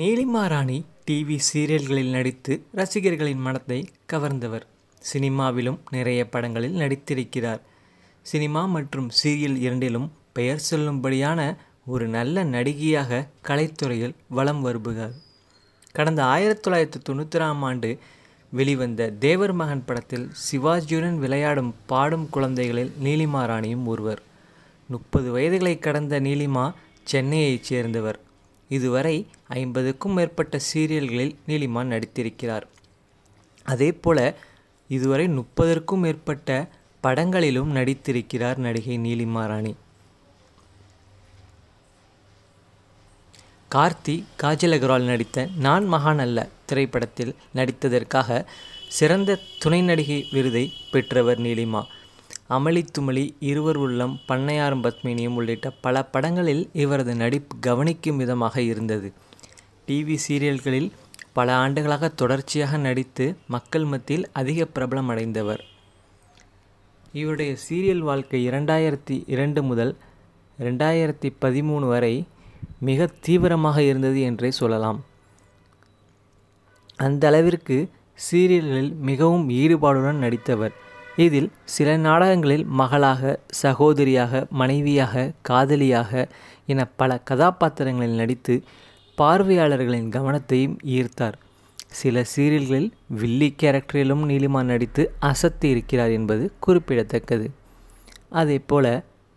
நீலிமா ராணி TV சீரியல்களில் நடித்து ரசிகர்களின் மனத்தை கவர்ந்தவர் சினிமாவிலும் நிறைய படங்களில் நடித்திருக்கிறார் சினிமா மற்றும் சீரியல் இரண்டிலும் பெயர் சொல்லும்படியான ஒரு நல்ல நடிகையாக கலைத்துறையில் வலம் வருபுகிறார் கடந்த ஆயிரத்தி தொள்ளாயிரத்தி தொண்ணூற்றாம் ஆண்டு வெளிவந்த தேவர் மகன் படத்தில் சிவாஜியுடன் விளையாடும் பாடும் குழந்தைகளில் நீலிமா ராணியும் ஒருவர் முப்பது வயதுகளை கடந்த நீலிமா சென்னையைச் சேர்ந்தவர் இதுவரை ஐம்பதுக்கும் மேற்பட்ட சீரியல்களில் நீலிமான் நடித்திருக்கிறார் அதே போல இதுவரை முப்பதற்கும் மேற்பட்ட படங்களிலும் நடித்திருக்கிறார் நடிகை நீலிமா ராணி கார்த்தி காஜல் அகர்வால் நடித்த நான் மகான் அல்ல திரைப்படத்தில் நடித்ததற்காக சிறந்த துணை நடிகை விருதை பெற்றவர் நீலிமா அமளி துமளி இருவர் உள்ளம் பண்ணையாரும் பத்மினியும் உள்ளிட்ட பல படங்களில் இவரது நடிப்பு கவனிக்கும் விதமாக இருந்தது டிவி சீரியல்களில் பல ஆண்டுகளாக தொடர்ச்சியாக நடித்து மக்கள் மத்தியில் அதிக பிரபலம் அடைந்தவர் இவருடைய சீரியல் வாழ்க்கை இரண்டாயிரத்தி இரண்டு முதல் ரெண்டாயிரத்தி பதிமூணு வரை மிக தீவிரமாக இருந்தது என்றே சொல்லலாம் அந்த அளவிற்கு சீரியல்களில் மிகவும் ஈடுபாடுடன் நடித்தவர் இதில் சில நாடகங்களில் மகளாக சகோதரியாக மனைவியாக காதலியாக என பல கதாபாத்திரங்களில் நடித்து பார்வையாளர்களின் கவனத்தையும் ஈர்த்தார் சில சீரியல்களில் வில்லி கேரக்டரிலும் நீலிமா நடித்து அசத்தி இருக்கிறார் என்பது குறிப்பிடத்தக்கது அதே போல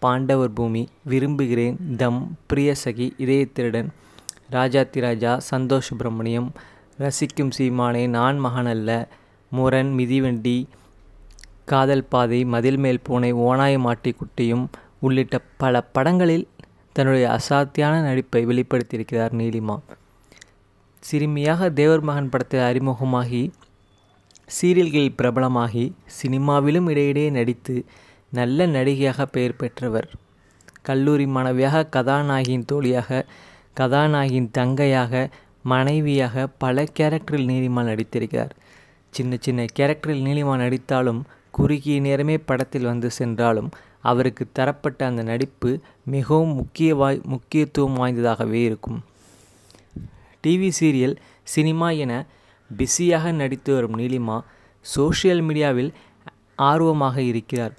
பாண்டவர் பூமி விரும்புகிறேன் தம் பிரியசகி இதயத்திருடன் ராஜாத்திராஜா சந்தோஷ் சுப்பிரமணியம் ரசிக்கும் சீமானே நான் மகன் அல்ல முரண் மிதிவண்டி காதல் பாதை மதில் மேல் பூனை ஓனாய மாட்டி குட்டியும் உள்ளிட்ட பல படங்களில் தன்னுடைய அசாத்தியான நடிப்பை வெளிப்படுத்தியிருக்கிறார் நீலிமா சிறுமியாக தேவர் மகன் படத்தில் அறிமுகமாகி சீரியல்களில் பிரபலமாகி சினிமாவிலும் இடையிடையே நடித்து நல்ல நடிகையாக பெயர் பெற்றவர் கல்லூரி மாணவியாக கதாநாயகியின் தோழியாக கதாநாயகியின் தங்கையாக மனைவியாக பல கேரக்டரில் நீலிமா நடித்திருக்கிறார் சின்ன சின்ன கேரக்டரில் நீலிமா நடித்தாலும் குறுகிய நேரமே படத்தில் வந்து சென்றாலும் அவருக்கு தரப்பட்ட அந்த நடிப்பு மிகவும் முக்கிய வாய் முக்கியத்துவம் வாய்ந்ததாகவே இருக்கும் டிவி சீரியல் சினிமா என பிஸியாக நடித்து வரும் நீலிமா சோஷியல் மீடியாவில் ஆர்வமாக இருக்கிறார்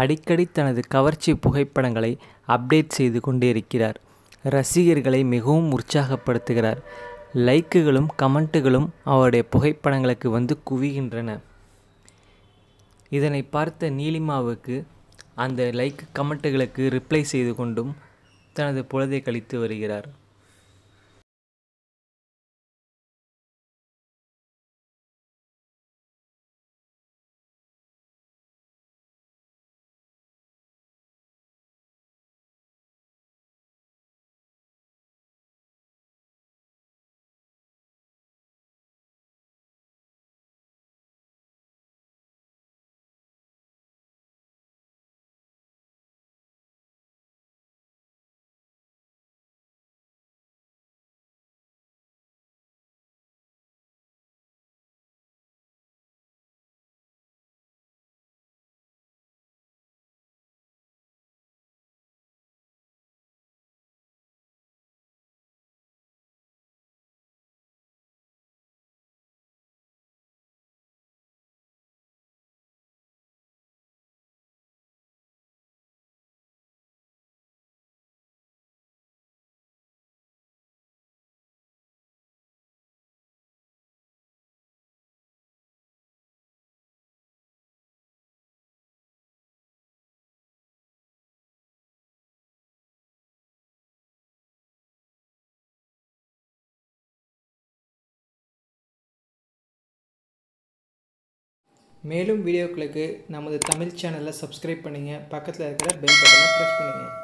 அடிக்கடி தனது கவர்ச்சி புகைப்படங்களை அப்டேட் செய்து கொண்டே இருக்கிறார் ரசிகர்களை மிகவும் உற்சாகப்படுத்துகிறார் லைக்குகளும் கமெண்ட்டுகளும் அவருடைய புகைப்படங்களுக்கு வந்து குவிகின்றன இதனை பார்த்த நீலிமாவுக்கு அந்த லைக் கமெண்ட்டுகளுக்கு ரிப்ளை செய்து கொண்டும் தனது பொழுதை கழித்து வருகிறார் மேலும் வீடியோக்களுக்கு நமது தமிழ் சேனலை சப்ஸ்கிரைப் பண்ணுங்கள் பக்கத்தில் இருக்கிற பெல் பட்டனை ப்ரெஸ் பண்ணுங்கள்